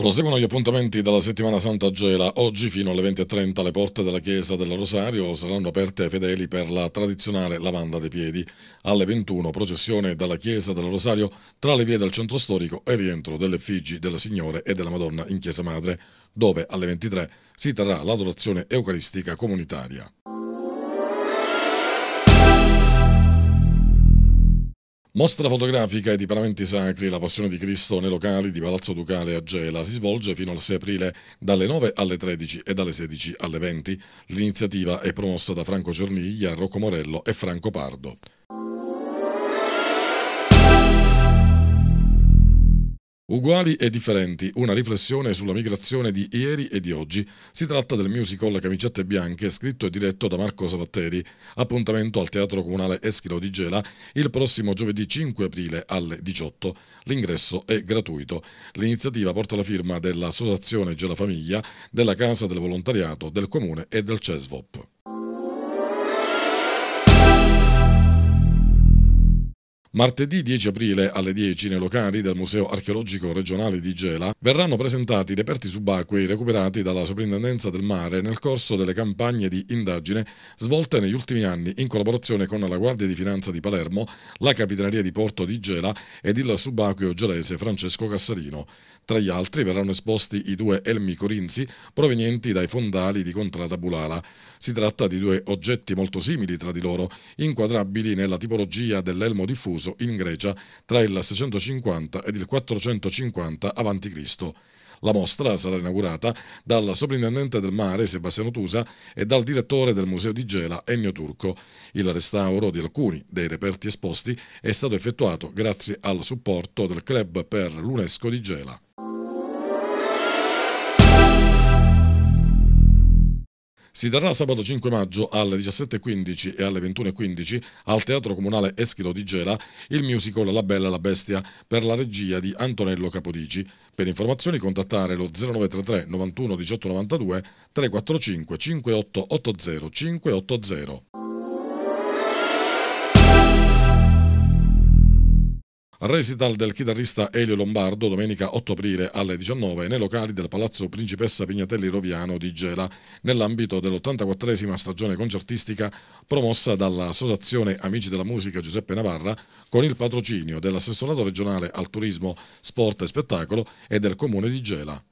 Proseguono gli appuntamenti della settimana Santa Gela. Oggi fino alle 20.30 le porte della chiesa del Rosario saranno aperte ai fedeli per la tradizionale lavanda dei piedi. Alle 21 processione dalla chiesa del Rosario tra le vie del centro storico e rientro delle effigi della Signore e della Madonna in chiesa madre, dove alle 23 si terrà l'adorazione eucaristica comunitaria. Mostra fotografica e di paramenti sacri La Passione di Cristo nei locali di Palazzo Ducale a Gela si svolge fino al 6 aprile dalle 9 alle 13 e dalle 16 alle 20. L'iniziativa è promossa da Franco Cerniglia, Rocco Morello e Franco Pardo. Uguali e differenti, una riflessione sulla migrazione di ieri e di oggi. Si tratta del musical Camicette Bianche, scritto e diretto da Marco Sabatteri. Appuntamento al Teatro Comunale Eschilo di Gela il prossimo giovedì 5 aprile alle 18. L'ingresso è gratuito. L'iniziativa porta la firma dell'Associazione Gela Famiglia, della Casa del Volontariato, del Comune e del CESVOP. Martedì 10 aprile alle 10 nei locali del Museo Archeologico Regionale di Gela verranno presentati i reperti subacquei recuperati dalla Soprintendenza del Mare nel corso delle campagne di indagine svolte negli ultimi anni in collaborazione con la Guardia di Finanza di Palermo, la Capitaneria di Porto di Gela ed il subacqueo gelese Francesco Cassarino. Tra gli altri verranno esposti i due elmi corinzi provenienti dai fondali di Contrada Bulala. Si tratta di due oggetti molto simili tra di loro, inquadrabili nella tipologia dell'elmo diffuso concluso in Grecia tra il 650 ed il 450 a.C. La mostra sarà inaugurata dal soprintendente del mare Sebastiano Tusa e dal direttore del Museo di Gela Ennio Turco. Il restauro di alcuni dei reperti esposti è stato effettuato grazie al supporto del club per l'UNESCO di Gela. Si terrà sabato 5 maggio alle 17.15 e alle 21.15 al Teatro Comunale Eschilo di Gela il musical La Bella e la Bestia per la regia di Antonello Capodici. Per informazioni contattare lo 0933 91 1892 345 5880 580. Resital del chitarrista Elio Lombardo domenica 8 aprile alle 19 nei locali del Palazzo Principessa Pignatelli Roviano di Gela nell'ambito dell'84esima stagione concertistica promossa dall'Associazione Amici della Musica Giuseppe Navarra con il patrocinio dell'assessorato regionale al turismo, sport e spettacolo e del comune di Gela.